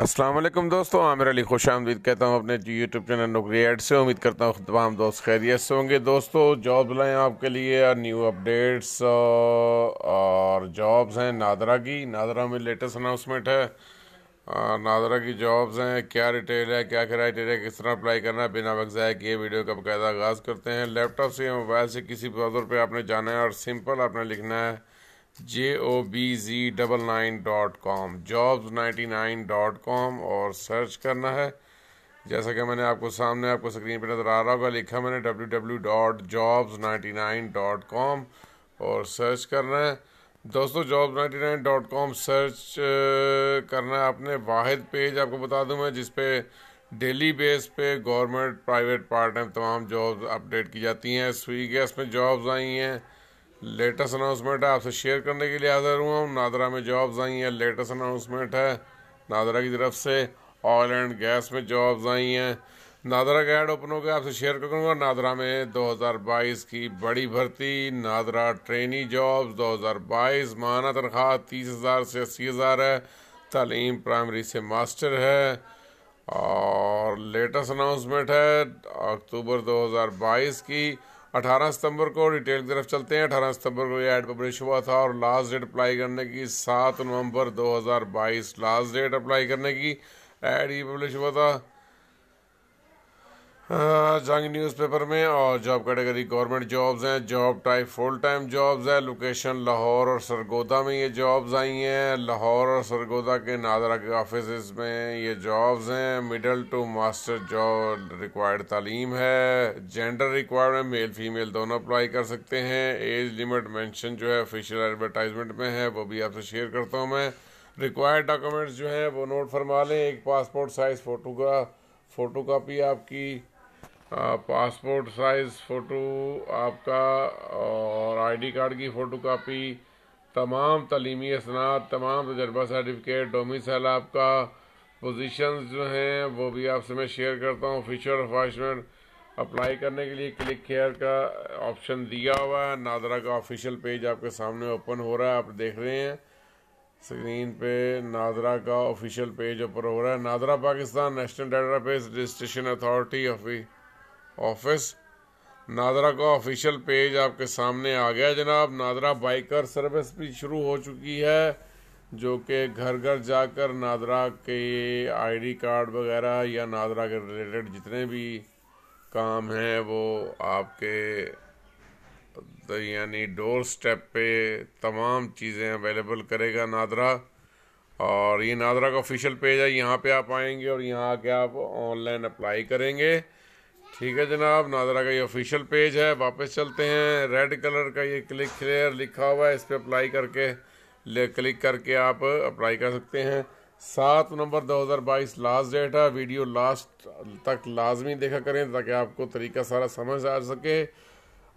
असलम दोस्तों आमिर अली खुश आमदीद कहता हूँ अपने यूट्यूब चैनल नौकरी एड से उम्मीद करता हूँ तमाम दोस्त खैरियत से होंगे दोस्तों जॉब लाएँ आपके लिए और न्यू अपडेट्स और जॉब्स हैं नादरा की नादरा में लेटेस्ट अनाउंसमेंट है नादरा की जॉब्स हैं क्या रिटेल है क्या क्राइटेरिया किस तरह अप्लाई करना है बिना वगजाया किए वीडियो का बकायदा आगाज़ करते हैं लैपटॉप से या मोबाइल से किसी ब्राउज़र पर आपने जाना है और सिंपल आपने लिखना है J O B G double nine dot com jobs ninety nine dot com और सर्च करना है जैसा कि मैंने आपको सामने आपको स्क्रीन पर नज़र आ रहा होगा लिखा मैंने W W dot jobs ninety nine dot com और सर्च करना है दोस्तों job ninety nine dot com search करना है अपने वाहिद पेज आपको बता दूं मैं जिस पे डेली बेस पे गवर्नमेंट प्राइवेट पार्ट टाइम तमाम जॉब्स अपडेट की जाती हैं स्वीगेस में जॉब्स आई हैं लेटेस्ट अनाउंसमेंट है आपसे शेयर करने के लिए हाजिर हुआ हूँ नादरा में जॉब्स आई हैं लेटेस्ट अनाउंसमेंट है नादरा की तरफ से ऑयल एंड गैस में जॉब्स आई हैं नादरा का ऐड ओपन हो गया आपसे शेयर करूँगा नादरा में 2022 की बड़ी भर्ती नादरा ट्रेनी जॉब्स 2022 माना तनख्वाह तीस हज़ार से अस्सी हज़ार है तालीम प्राइमरी से मास्टर है और लेटेस्ट अनाउंसमेंट है अक्टूबर दो की 18 सितंबर को डिटेल की तरफ चलते हैं 18 सितंबर को यह एड पब्लिश हुआ था और लास्ट डेट अप्लाई करने की 7 नवंबर 2022 लास्ट डेट अप्लाई करने की एड ये पब्लिश हुआ था हाँ, जंग न्यूज़पेपर में और जॉब कैटेगरी गवर्नमेंट जॉब्स हैं job type full time jobs हैं लोकेशन लाहौर और सरगोदा में ये जॉब्स आई हैं लाहौर और सरगोदा के नादरा के ऑफिस में ये जॉब्स हैं middle to master job required तालीम है जेंडर रिक्वायरमेंट मेल फीमेल दोनों अप्लाई कर सकते हैं एज लिमिट मैंशन जो है ऑफिशियल एडवर्टाइजमेंट में है वो भी आपसे शेयर करता हूँ मैं रिक्वायर्ड डॉक्यूमेंट्स जो हैं वो नोट फरमा लें एक पासपोर्ट साइज़ फ़ोटो का फ़ोटो कापी आपकी पासपोर्ट साइज़ फ़ोटो आपका और आईडी कार्ड की फ़ोटो कापी तमाम तलीमी असनाद तमाम तजर्बा सर्टिफिकेट डोमिसल आपका पोजीशंस जो हैं वो भी आपसे मैं शेयर करता हूँ फीचर अफॉर्चुनेट अप्लाई करने के लिए क्लिक केयर का ऑप्शन दिया हुआ है नादरा का ऑफिशियल पेज आपके सामने ओपन हो रहा है आप देख रहे हैं स्क्रीन पे नादरा का ऑफिशियल पेज ऊपर हो रहा है NADRA Pakistan national data database registration authority of office NADRA का ऑफिशियल पेज आपके सामने आ गया जनाब नादरा बाइकर सर्विस भी शुरू हो चुकी है जो कि घर घर जाकर नादरा के आईडी कार्ड वगैरह या नादरा के रिलेटेड जितने भी काम हैं वो आपके तो यानी डोर स्टेप पे तमाम चीज़ें अवेलेबल करेगा नादरा और ये नादरा का ऑफिशियल पेज है यहाँ पे आप आएंगे और यहाँ आके आप ऑनलाइन अप्लाई करेंगे ठीक है जनाब नादरा का ये ऑफिशियल पेज है वापस चलते हैं रेड कलर का ये क्लिक क्लियर लिखा हुआ है इस पर अप्लाई करके क्लिक करके आप अप्लाई कर सकते हैं सात नंबर 2022 लास्ट डेट है वीडियो लास्ट तक लाजमी देखा करें ताकि आपको तरीका सारा समझ आ सके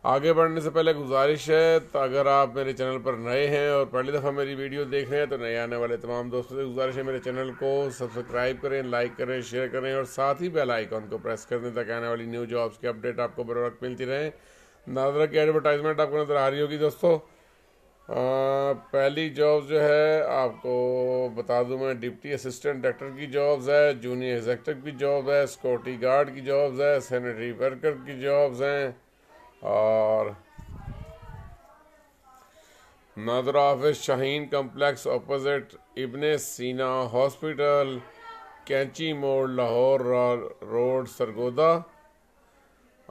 आगे बढ़ने से पहले गुजारिश है तो अगर आप मेरे चैनल पर नए हैं और पहली दफ़ा मेरी वीडियो देख रहे हैं तो नए आने वाले तमाम दोस्तों से गुजारिश है मेरे चैनल को सब्सक्राइब करें लाइक करें शेयर करें और साथ ही बेल आइकॉन को प्रेस कर दें ताकि आने वाली न्यू जॉब्स की अपडेट आपको बर वक्त मिलती रहे नादरा की एडवर्टाइजमेंट आपको नज़र आ रही होगी दोस्तों आ, पहली जॉब जो है आपको बता दूँ मैं डिप्टी असिस्टेंट डायरेक्टर की जॉब्स है जूनियर एग्जेक्टिव की जॉब है सिक्योरिटी गार्ड की जॉब्स है सैनिटरी वर्कर की जॉब्स हैं और NADRA office Shaheen complex opposite Ibn Sina hospital Kainchi Mor Lahore road Sargodha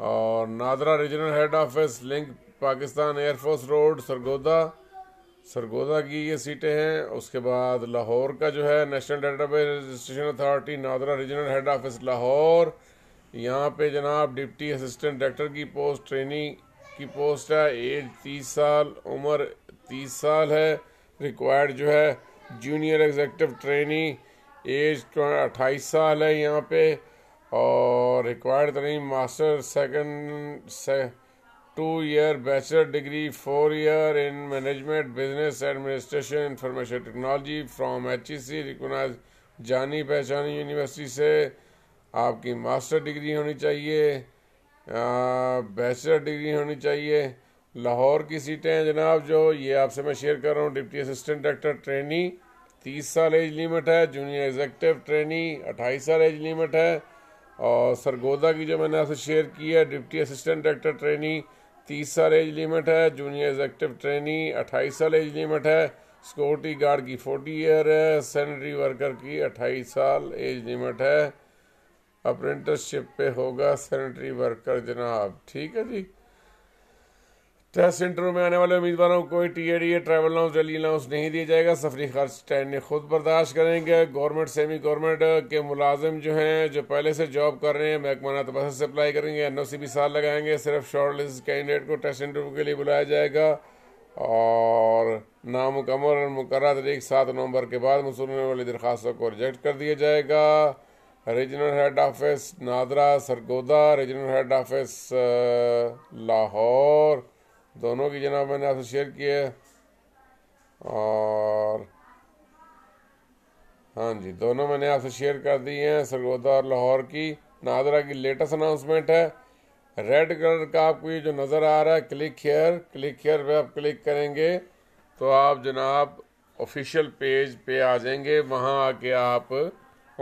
और NADRA regional head office link Pakistan air force road Sargodha Sargodha की ये सीटें हैं उसके बाद लाहौर का जो है national database registration authority NADRA regional head office Lahore यहाँ पे जनाब डिप्टी असिस्टेंट डायरेक्टर की पोस्ट ट्रेनिंग की पोस्ट है एज तीस साल उम्र तीस साल है रिक्वायर्ड जो है जूनियर एग्जेक्टिव ट्रेनिंग एज अट्ठाईस साल है यहाँ पे और रिक्वायर्ड ट्रेनिंग तो मास्टर सेकंड से, two year bachelor degree four year in management business administration information technology from H E C recognise जानी पहचानी यूनिवर्सिटी से आपकी मास्टर डिग्री होनी चाहिए बैचलर डिग्री होनी चाहिए लाहौर की सीटें हैं जनाब जो ये आपसे मैं शेयर कर रहा हूँ डिप्टी असिस्टेंट डायरेक्टर ट्रेनी तीस साल एज लिमिट है जूनियर एग्जेक्टिव ट्रेनी अट्ठाईस साल एज लिमिट है और सरगोदा की जो मैंने आपसे शेयर की है डिप्टी असिस्टेंट डायरेक्टर ट्रेनी तीस साल एज लिमिट है जूनियर एग्जेक्टिव ट्रेनी अट्ठाईस साल एज लिमिट है सिक्योरिटी गार्ड की फोर्टी ईयर है सैनिटरी वर्कर की अट्ठाईस साल एज लिमिट है अप्रेंटिसशिप पे होगा सैनिटरी वर्कर जनाब ठीक है जी टेस्ट सेंटरों में आने वाले उम्मीदवारों को कोई T A D A travel allowance daily allowance नहीं दिया जाएगा सफरी खर्च टैन खुद बर्दाश्त करेंगे गवर्नमेंट सेमी गवर्नमेंट के मुलाजिम जो हैं जो पहले से जॉब कर रहे हैं महकमाना तबसर से अप्लाई करेंगे एन ओ सी भी साल लगाएंगे सिर्फ शॉर्ट लिस्ट कैंडिडेट को टेस्ट इंटरव्यू के लिए बुलाया जाएगा और नामुकमल मुकर तरीक सात नवंबर के बाद मसूल होने वाली दरख्वास्तों को रिजेक्ट कर दिया जाएगा regional head office NADRA Sargodha regional head office Lahore दोनों की जनाब मैंने आपसे शेयर किए और हाँ जी दोनों मैंने आपसे शेयर कर दी हैं सरगोदा और लाहौर की नादरा की लेटेस्ट अनाउंसमेंट है रेड कलर का आपको ये जो नज़र आ रहा है क्लिक हेयर क्लिक हेयर पे आप क्लिक करेंगे तो आप जनाब ऑफिशियल पेज पे आ जाएंगे वहाँ आके आप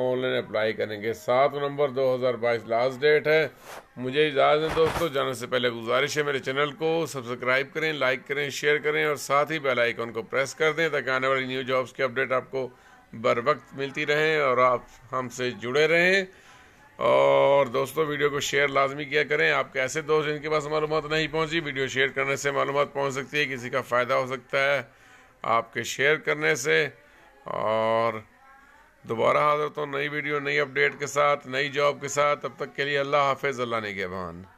ऑनलाइन अप्लाई करेंगे सात नवंबर 2022 लास्ट डेट है मुझे इजाज़त है दोस्तों जाने से पहले गुजारिश है मेरे चैनल को सब्सक्राइब करें लाइक करें शेयर करें और साथ ही बेल आइकन को प्रेस कर दें ताकि आने वाली न्यू जॉब्स की अपडेट आपको बर वक्त मिलती रहें और आप हमसे जुड़े रहें और दोस्तों वीडियो को शेयर लाजमी किया करें आपके ऐसे दोस्त जिनके पास मालूम नहीं पहुँची वीडियो शेयर करने से मालूम पहुँच सकती है किसी का फ़ायदा हो सकता है आपके शेयर करने से और दोबारा हाजिर तो नई वीडियो नई अपडेट के साथ नई जॉब के साथ तब तक के लिए अल्लाह हाफिज़ अल्लाह ने के